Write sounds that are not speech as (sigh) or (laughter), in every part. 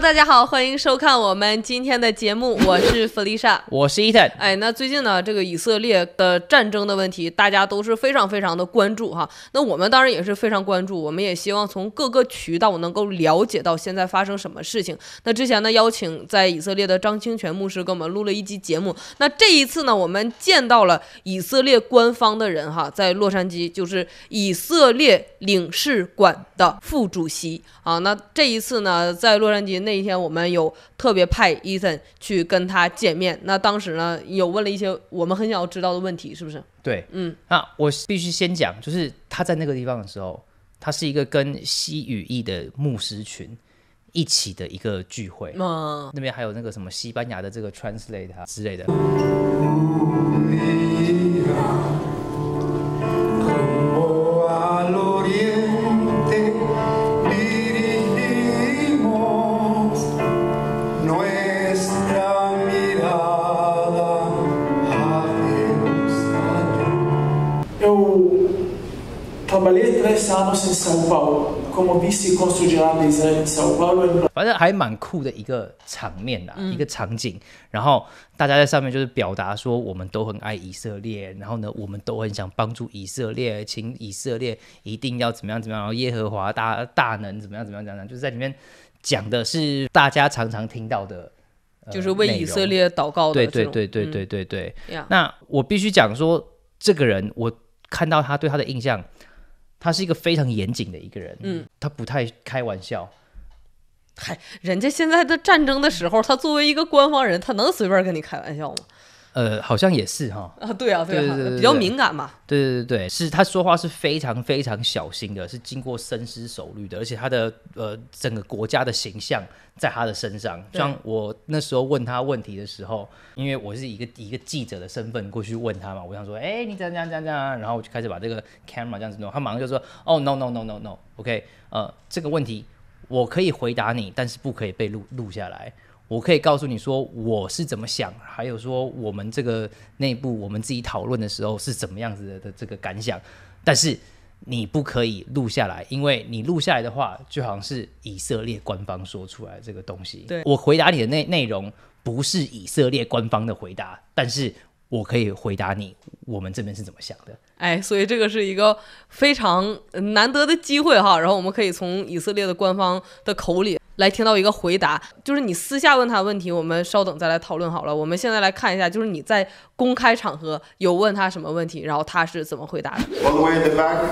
大家好，欢迎收看我们今天的节目，我是 f e l i a 我是伊 t 哎，那最近呢，这个以色列的战争的问题，大家都是非常非常的关注哈。那我们当然也是非常关注，我们也希望从各个渠道能够了解到现在发生什么事情。那之前呢，邀请在以色列的张清泉牧师给我们录了一期节目。那这一次呢，我们见到了以色列官方的人哈，在洛杉矶就是以色列领事馆的副主席啊。那这一次呢，在洛杉矶。那一天我们有特别派伊森去跟他见面，那当时呢有问了一些我们很想要知道的问题，是不是？对，嗯。啊，我必须先讲，就是他在那个地方的时候，他是一个跟西语裔的牧师群一起的一个聚会，嗯，那边还有那个什么西班牙的这个 translate 之类的。反正还蛮酷的一个场面呐，一个场景。然后大家在上面就是表达说，我们都很爱以色列，然后呢，我们都很想帮助以色列，请以色列一定要怎么样怎么样。然后耶和华大大能怎么样怎么样怎么样，就是在里面讲的是大家常常听到的，就是为以色列祷告。对对对对对对对。那我必须讲说，这个人我看到他对他的印象。他是一个非常严谨的一个人，嗯，他不太开玩笑。嗨，人家现在的战争的时候，他作为一个官方人，他能随便跟你开玩笑吗？呃，好像也是哈。啊，对啊，对啊，比较敏感嘛。对对对对，是他说话是非常非常小心的，是经过深思熟虑的，而且他的呃整个国家的形象在他的身上。像我那时候问他问题的时候，因为我是一个一个记者的身份过去问他嘛，我想说，哎，你怎样怎样怎样，然后我就开始把这个 camera 这样子弄，他马上就说，哦 no no no no no，OK，呃，这个问题我可以回答你，但是不可以被录录下来。我可以告诉你说我是怎么想，还有说我们这个内部我们自己讨论的时候是怎么样子的这个感想，但是你不可以录下来，因为你录下来的话就好像是以色列官方说出来这个东西。对我回答你的内内容不是以色列官方的回答，但是我可以回答你我们这边是怎么想的。哎，所以这个是一个非常难得的机会哈，然后我们可以从以色列的官方的口里。来听到一个回答，就是你私下问他问题，我们稍等再来讨论好了。我们现在来看一下，就是你在公开场合有问他什么问题，然后他是怎么回答的。One way in the back.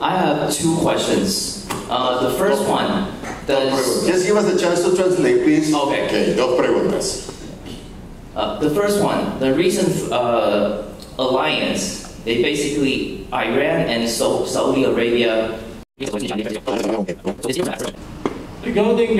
I have two questions. Uh, the first one, the just give us t chance to translate, please. Okay. Okay. Dos preguntas. Uh, the first one, the recent uh alliance, they basically Iran and so Saudi Arabia. Regarding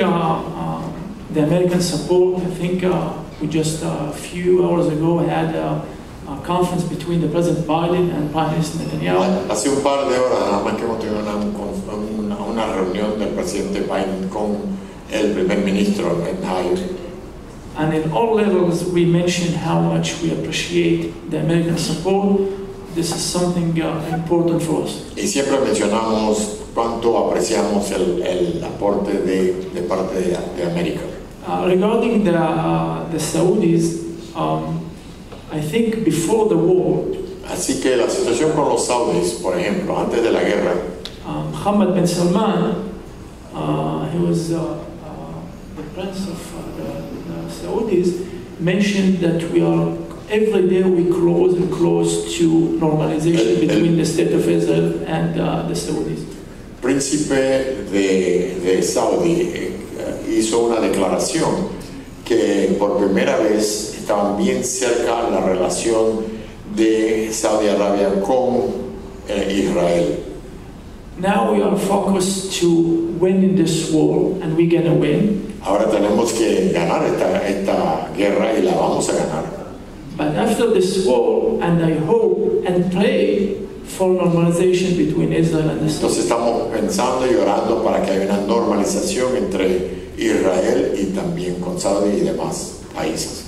uh, uh, the American support, I think uh, we just uh, a few hours ago had uh, a, conference between the President Biden and Prime Minister Netanyahu. Hace un par de horas nada más que hemos tenido una, una reunión del presidente Biden con el primer ministro Netanyahu. And in all levels, we mentioned how much we appreciate the American support This is something uh, important for us. Y siempre mencionamos cuánto apreciamos el, el aporte de, de parte de, de América. Uh, regarding the, uh, the Saudis, um, I think before the war. Así que la situación con los saudis, por ejemplo, antes de la guerra. Um, Mohammed bin Salman, uh, he was uh, the prince of the, the Saudis, mentioned that we are every day we close and close to normalization el, between el, the state of Israel and uh, the Saudis. Príncipe de, de Saudi eh, eh, hizo una declaración que por primera vez estaban bien cerca la relación de Saudi Arabia con eh, Israel. Now we are focused to win this war and we're to win. Ahora tenemos que ganar esta, esta guerra y la vamos a ganar. But after this war, and I hope and pray for normalization between Israel and the. Entonces estamos pensando y orando para que haya una normalización entre Israel y también con Saudi y demás países.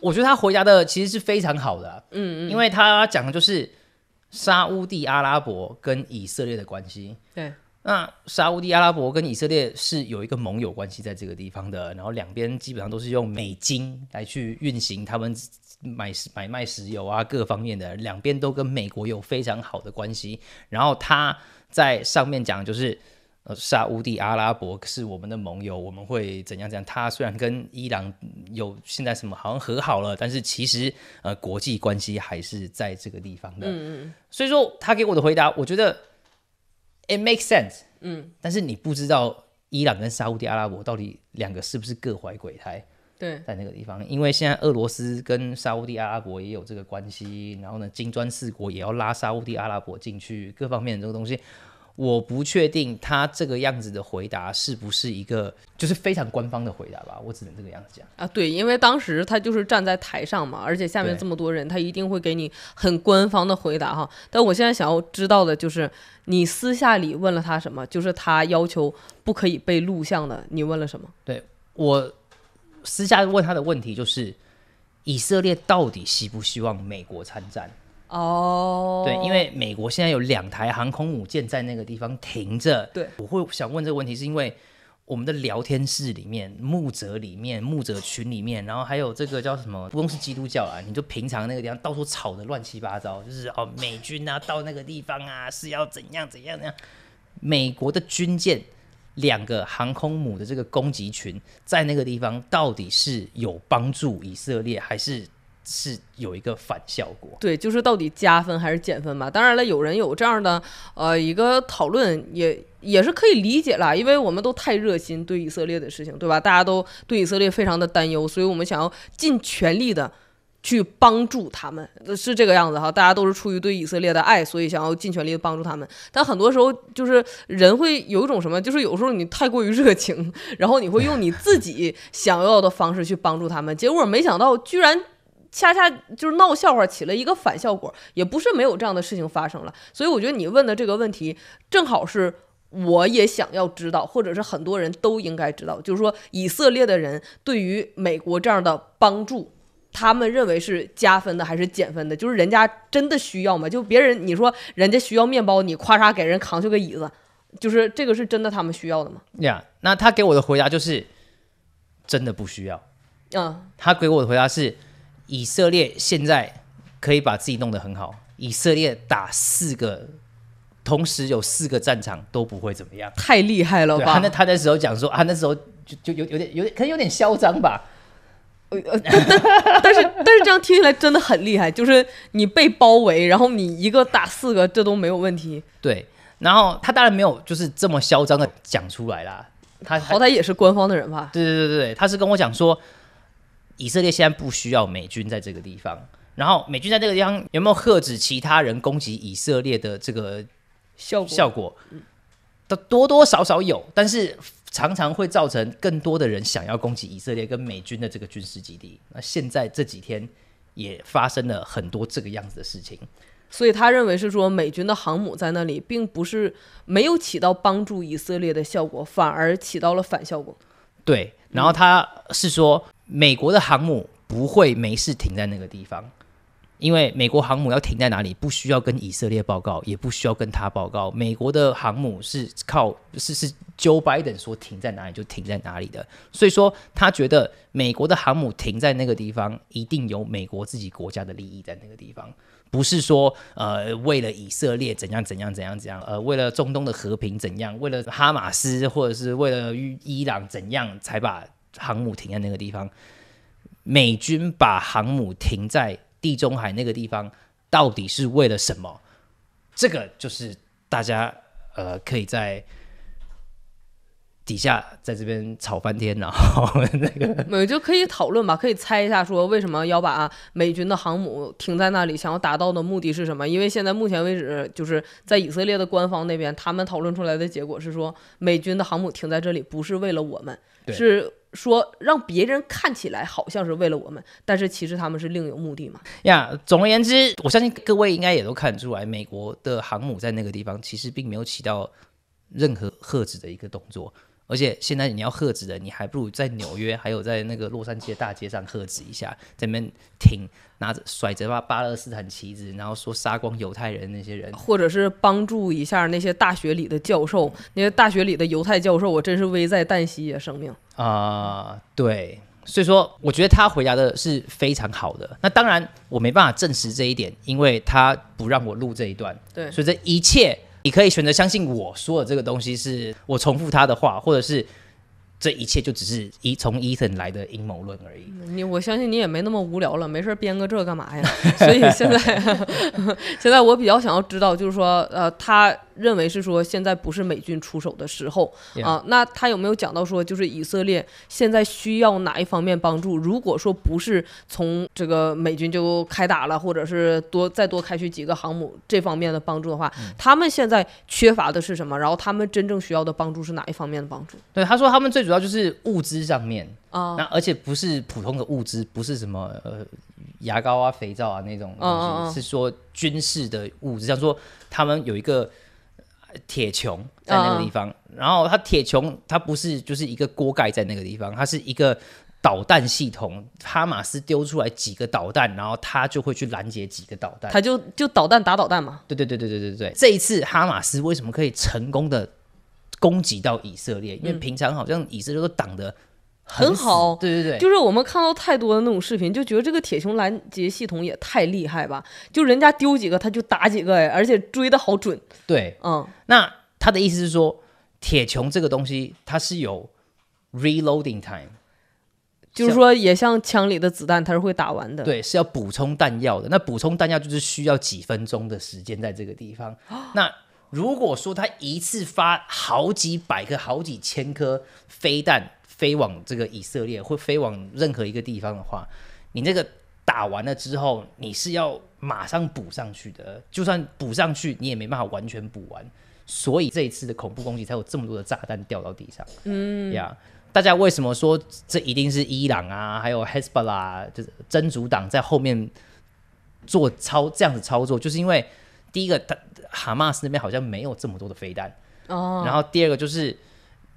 我觉得他回答的其实是非常好的，嗯嗯，因为他讲的就是沙地阿拉伯跟以色列的关系。对，那沙地阿拉伯跟以色列是有一个盟友关系在这个地方的，然后两边基本上都是用美金来去运行他们。买买卖石油啊，各方面的两边都跟美国有非常好的关系。然后他在上面讲，就是呃，沙地阿拉伯是我们的盟友，我们会怎样怎样。他虽然跟伊朗有现在什么好像和好了，但是其实呃，国际关系还是在这个地方的。嗯嗯。所以说他给我的回答，我觉得 it makes sense。嗯。但是你不知道伊朗跟沙地阿拉伯到底两个是不是各怀鬼胎。对，在那个地方，因为现在俄罗斯跟沙地阿拉伯也有这个关系，然后呢，金砖四国也要拉沙地阿拉伯进去，各方面的这个东西，我不确定他这个样子的回答是不是一个就是非常官方的回答吧？我只能这个样子讲啊。对，因为当时他就是站在台上嘛，而且下面这么多人，他一定会给你很官方的回答哈。但我现在想要知道的就是，你私下里问了他什么？就是他要求不可以被录像的，你问了什么？对我。私下问他的问题就是：以色列到底希不希望美国参战？哦，对，因为美国现在有两台航空母舰在那个地方停着。对，我会想问这个问题，是因为我们的聊天室里面、牧者里面、牧者群里面，然后还有这个叫什么，不光是基督教啊，你就平常那个地方到处吵的乱七八糟，就是哦，美军啊到那个地方啊是要怎样怎样怎样，美国的军舰。两个航空母的这个攻击群在那个地方到底是有帮助以色列，还是是有一个反效果？对，就是到底加分还是减分吧。当然了，有人有这样的呃一个讨论，也也是可以理解啦，因为我们都太热心对以色列的事情，对吧？大家都对以色列非常的担忧，所以我们想要尽全力的。去帮助他们是这个样子哈，大家都是出于对以色列的爱，所以想要尽全力帮助他们。但很多时候就是人会有一种什么，就是有时候你太过于热情，然后你会用你自己想要的方式去帮助他们，结果没想到居然恰恰就是闹笑话，起了一个反效果。也不是没有这样的事情发生了，所以我觉得你问的这个问题正好是我也想要知道，或者是很多人都应该知道，就是说以色列的人对于美国这样的帮助。他们认为是加分的还是减分的？就是人家真的需要吗？就别人你说人家需要面包，你咵嚓给人扛去个椅子，就是这个是真的他们需要的吗？呀，那他给我的回答就是真的不需要。嗯，他给我的回答是：以色列现在可以把自己弄得很好，以色列打四个，同时有四个战场都不会怎么样，太厉害了。他那他那时候讲说啊，那时候就就有有点有点可能有点嚣张吧。但 (laughs) 但是但是这样听起来真的很厉害，就是你被包围，然后你一个打四个，这都没有问题。对，然后他当然没有就是这么嚣张的讲出来啦。他好歹也是官方的人吧？对对对对他是跟我讲说，以色列现在不需要美军在这个地方，然后美军在这个地方有没有喝止其他人攻击以色列的这个效效果？多多少少有，但是常常会造成更多的人想要攻击以色列跟美军的这个军事基地。那现在这几天也发生了很多这个样子的事情，所以他认为是说美军的航母在那里并不是没有起到帮助以色列的效果，反而起到了反效果。对，然后他是说美国的航母不会没事停在那个地方。因为美国航母要停在哪里，不需要跟以色列报告，也不需要跟他报告。美国的航母是靠是是 Joe Biden 说停在哪里就停在哪里的，所以说他觉得美国的航母停在那个地方，一定有美国自己国家的利益在那个地方，不是说呃为了以色列怎样怎样怎样怎样，呃为了中东的和平怎样，为了哈马斯或者是为了伊朗怎样才把航母停在那个地方。美军把航母停在。地中海那个地方到底是为了什么？这个就是大家呃可以在底下在这边吵翻天，然后那个，没就可以讨论吧，可以猜一下说为什么要把美军的航母停在那里，想要达到的目的是什么？因为现在目前为止，就是在以色列的官方那边，他们讨论出来的结果是说，美军的航母停在这里不是为了我们，是。说让别人看起来好像是为了我们，但是其实他们是另有目的嘛？呀，总而言之，我相信各位应该也都看出来，美国的航母在那个地方其实并没有起到任何遏制的一个动作。而且现在你要喝止的，你还不如在纽约，还有在那个洛杉矶的大街上喝止一下，在那边听拿着甩着巴巴勒斯坦旗帜，然后说杀光犹太人那些人，或者是帮助一下那些大学里的教授，那些大学里的犹太教授，我真是危在旦夕啊，生命啊，对，所以说我觉得他回答的是非常好的。那当然我没办法证实这一点，因为他不让我录这一段，对，所以这一切。你可以选择相信我说的这个东西，是我重复他的话，或者是这一切就只是一从伊森来的阴谋论而已。你我相信你也没那么无聊了，没事编个这干嘛呀？所以现在，(laughs) 现在我比较想要知道，就是说，呃，他。认为是说现在不是美军出手的时候啊，那他有没有讲到说就是以色列现在需要哪一方面帮助？如果说不是从这个美军就开打了，或者是多再多开去几个航母这方面的帮助的话，他们现在缺乏的是什么？然后他们真正需要的帮助是哪一方面的帮助？对，他说他们最主要就是物资上面啊，那、而且不是普通的物资，不是什么呃牙膏啊、肥皂啊那种东西，是说军事的物资。像说他们有一个。铁穹在那个地方，然后它铁穹它不是就是一个锅盖在那个地方，它是一个导弹系统。哈马斯丢出来几个导弹，然后它就会去拦截几个导弹，它就就导弹打导弹嘛。对对对对对对对，这一次哈马斯为什么可以成功的攻击到以色列？因为平常好像以色列都挡的。很好，对对对，就是我们看到太多的那种视频，就觉得这个铁穹拦截系统也太厉害吧？就人家丢几个，他就打几个哎，而且追的好准。对，嗯，那他的意思是说，铁穹这个东西它是有 reloading time，就是说也像枪里的子弹，它是会打完的，对，是要补充弹药的。那补充弹药就是需要几分钟的时间在这个地方。那如果说他一次发好几百颗、好几千颗飞弹。飞往这个以色列，或飞往任何一个地方的话，你那个打完了之后，你是要马上补上去的。就算补上去，你也没办法完全补完，所以这一次的恐怖攻击才有这么多的炸弹掉到地上。嗯呀，大家为什么说这一定是伊朗啊，还有 Hezbollah 就真主党在后面做操这样子操作，就是因为第一个，哈马斯那边好像没有这么多的飞弹哦，然后第二个就是。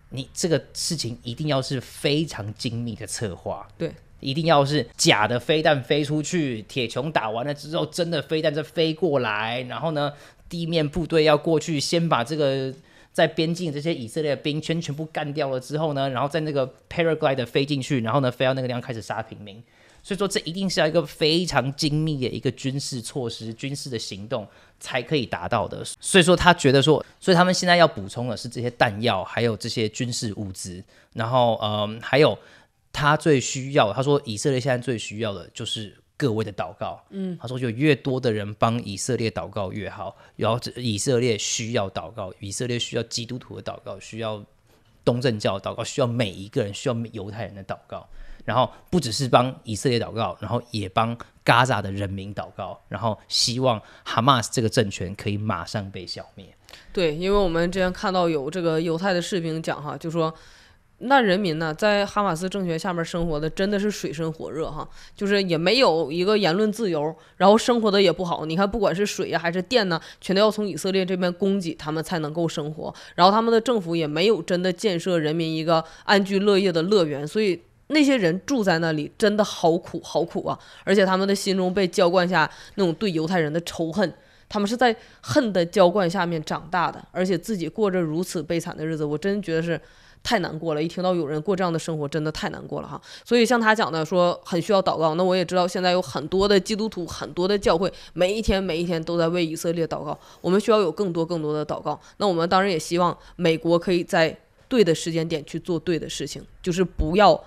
你这个事情一定要是非常精密的策划，对，一定要是假的飞弹飞出去，铁穹打完了之后，真的飞弹再飞过来，然后呢，地面部队要过去，先把这个在边境这些以色列的兵全全部干掉了之后呢，然后在那个 paraglide 飞进去，然后呢，飞到那个地方开始杀平民。所以说，这一定是要一个非常精密的一个军事措施、军事的行动才可以达到的。所以说，他觉得说，所以他们现在要补充的是这些弹药，还有这些军事物资。然后，嗯，还有他最需要，他说以色列现在最需要的就是各位的祷告。嗯，他说，就越多的人帮以色列祷告越好。然后，以色列需要祷告，以色列需要基督徒的祷告，需要东正教的祷告，需要每一个人，需要犹太人的祷告。然后不只是帮以色列祷告，然后也帮嘎沙的人民祷告，然后希望哈马斯这个政权可以马上被消灭。对，因为我们之前看到有这个犹太的士兵讲哈，就说那人民呢，在哈马斯政权下面生活的真的是水深火热哈，就是也没有一个言论自由，然后生活的也不好。你看，不管是水呀还是电呢，全都要从以色列这边供给他们才能够生活。然后他们的政府也没有真的建设人民一个安居乐业的乐园，所以。那些人住在那里，真的好苦，好苦啊！而且他们的心中被浇灌下那种对犹太人的仇恨，他们是在恨的浇灌下面长大的，而且自己过着如此悲惨的日子，我真觉得是太难过了。一听到有人过这样的生活，真的太难过了哈！所以像他讲的，说很需要祷告。那我也知道，现在有很多的基督徒，很多的教会，每一天每一天都在为以色列祷告。我们需要有更多更多的祷告。那我们当然也希望美国可以在对的时间点去做对的事情，就是不要。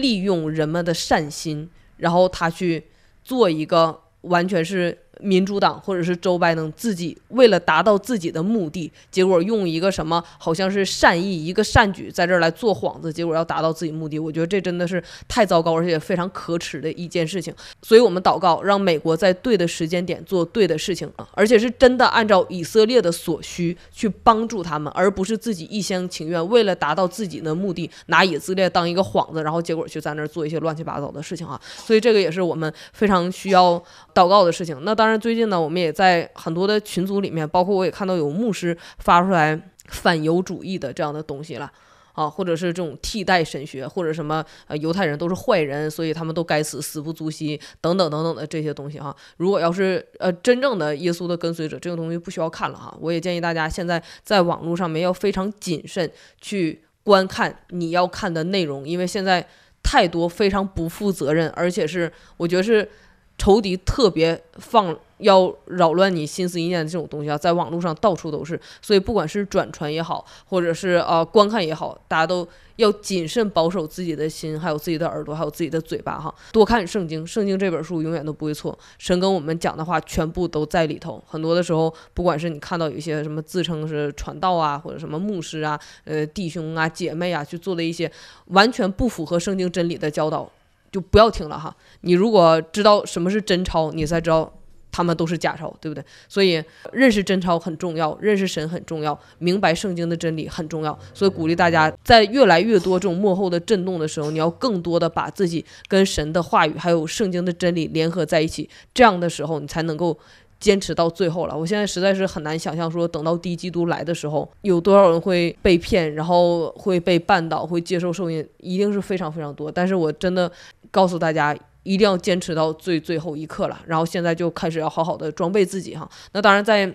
利用人们的善心，然后他去做一个完全是。民主党或者是周拜登自己为了达到自己的目的，结果用一个什么好像是善意一个善举在这儿来做幌子，结果要达到自己目的，我觉得这真的是太糟糕，而且非常可耻的一件事情。所以，我们祷告，让美国在对的时间点做对的事情，而且是真的按照以色列的所需去帮助他们，而不是自己一厢情愿，为了达到自己的目的拿以色列当一个幌子，然后结果就在那儿做一些乱七八糟的事情啊！所以，这个也是我们非常需要祷告的事情。那当。但是最近呢，我们也在很多的群组里面，包括我也看到有牧师发出来反犹主义的这样的东西了，啊，或者是这种替代神学，或者什么呃，犹太人都是坏人，所以他们都该死，死不足惜，等等等等的这些东西哈。如果要是呃真正的耶稣的跟随者，这个东西不需要看了哈。我也建议大家现在在网络上面要非常谨慎去观看你要看的内容，因为现在太多非常不负责任，而且是我觉得是。仇敌特别放要扰乱你心思意念的这种东西啊，在网络上到处都是，所以不管是转传也好，或者是呃观看也好，大家都要谨慎保守自己的心，还有自己的耳朵，还有自己的嘴巴哈。多看圣经，圣经这本书永远都不会错，神跟我们讲的话全部都在里头。很多的时候，不管是你看到有一些什么自称是传道啊，或者什么牧师啊、呃弟兄啊、姐妹啊，去做的一些完全不符合圣经真理的教导。就不要听了哈！你如果知道什么是真钞，你才知道他们都是假钞，对不对？所以认识真钞很重要，认识神很重要，明白圣经的真理很重要。所以鼓励大家，在越来越多这种幕后的震动的时候，你要更多的把自己跟神的话语，还有圣经的真理联合在一起。这样的时候，你才能够坚持到最后了。我现在实在是很难想象，说等到第一基督来的时候，有多少人会被骗，然后会被绊倒，会接受受孕，一定是非常非常多。但是我真的。告诉大家，一定要坚持到最最后一刻了。然后现在就开始要好好的装备自己哈。那当然在。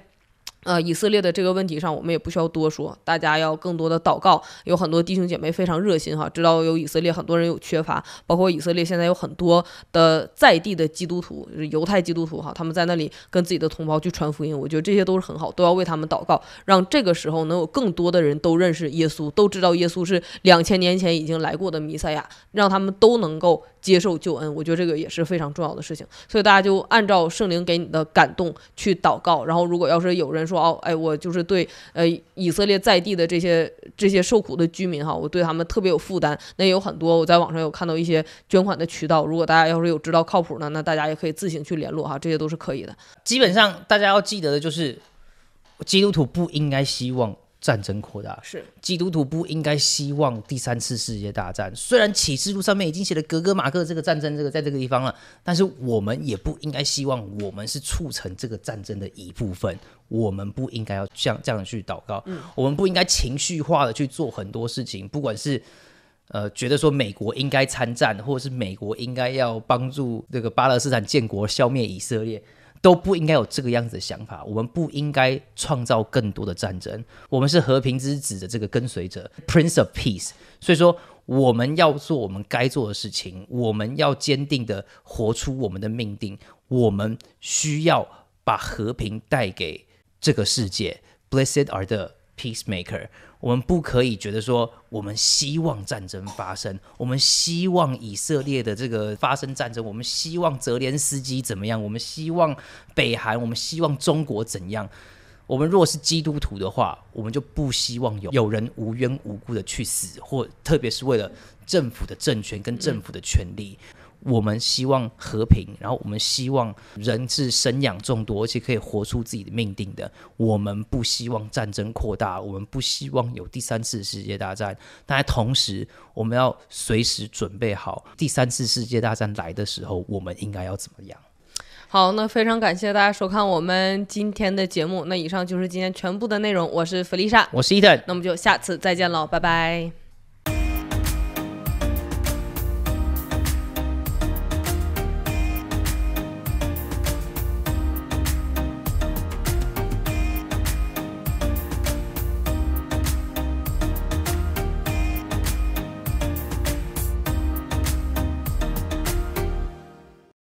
呃，以色列的这个问题上，我们也不需要多说，大家要更多的祷告。有很多弟兄姐妹非常热心哈，知道有以色列很多人有缺乏，包括以色列现在有很多的在地的基督徒，就是犹太基督徒哈，他们在那里跟自己的同胞去传福音。我觉得这些都是很好，都要为他们祷告，让这个时候能有更多的人都认识耶稣，都知道耶稣是两千年前已经来过的弥赛亚，让他们都能够接受救恩。我觉得这个也是非常重要的事情，所以大家就按照圣灵给你的感动去祷告。然后，如果要是有人，说哦，哎，我就是对呃以色列在地的这些这些受苦的居民哈，我对他们特别有负担。那有很多，我在网上有看到一些捐款的渠道，如果大家要是有知道靠谱的，那大家也可以自行去联络哈，这些都是可以的。基本上大家要记得的就是，基督徒不应该希望。战争扩大是，基督徒不应该希望第三次世界大战。虽然启示录上面已经写了格格马克这个战争这个在这个地方了，但是我们也不应该希望我们是促成这个战争的一部分。我们不应该要像这样去祷告，嗯，我们不应该情绪化的去做很多事情，不管是呃觉得说美国应该参战，或者是美国应该要帮助这个巴勒斯坦建国消灭以色列。都不应该有这个样子的想法。我们不应该创造更多的战争。我们是和平之子的这个跟随者，Prince of Peace。所以说，我们要做我们该做的事情。我们要坚定的活出我们的命定。我们需要把和平带给这个世界。Blessed are the Peacemaker，我们不可以觉得说我们希望战争发生，我们希望以色列的这个发生战争，我们希望泽连斯基怎么样，我们希望北韩，我们希望中国怎样。我们若是基督徒的话，我们就不希望有人无缘无故的去死，或特别是为了政府的政权跟政府的权利。我们希望和平，然后我们希望人是生养众多，而且可以活出自己的命定的。我们不希望战争扩大，我们不希望有第三次世界大战。但同时，我们要随时准备好第三次世界大战来的时候，我们应该要怎么样？好，那非常感谢大家收看我们今天的节目。那以上就是今天全部的内容。我是弗丽莎，我是伊藤，那我们就下次再见喽，拜拜。